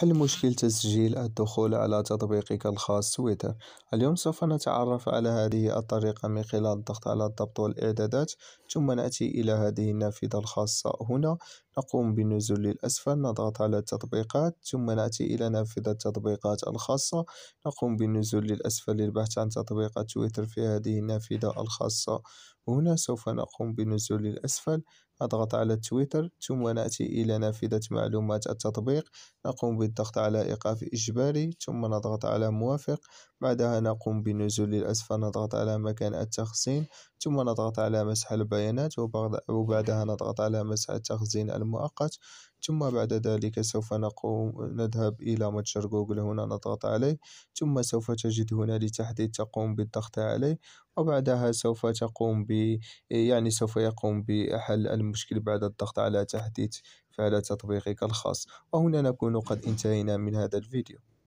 حل مشكل تسجيل الدخول على تطبيقك الخاص تويتر اليوم سوف نتعرف على هذه الطريقة من خلال الضغط على الضبط والإعدادات ثم نأتي إلى هذه النافذة الخاصة هنا نقوم بالنزول للأسفل نضغط على التطبيقات ثم نأتي إلى نافذة التطبيقات الخاصة نقوم بالنزول للأسفل للبحث عن تطبيق تويتر في هذه النافذة الخاصة هنا سوف نقوم بنزول للأسفل أضغط على تويتر ثم نأتي إلى نافذة معلومات التطبيق نقوم بالضغط على إيقاف إجباري ثم نضغط على موافق بعدها نقوم بنزول للأسفل نضغط على مكان التخزين ثم نضغط على مسح البيانات وبعدها نضغط على مسح التخزين المؤقت ثم بعد ذلك سوف نقوم نذهب إلى متجر جوجل هنا نضغط عليه ثم سوف تجد هنا لتحديث تقوم بالضغط عليه وبعدها سوف تقوم ب يعني سوف يقوم بحل المشكل بعد الضغط على تحديث فعل تطبيقك الخاص وهنا نكون قد انتهينا من هذا الفيديو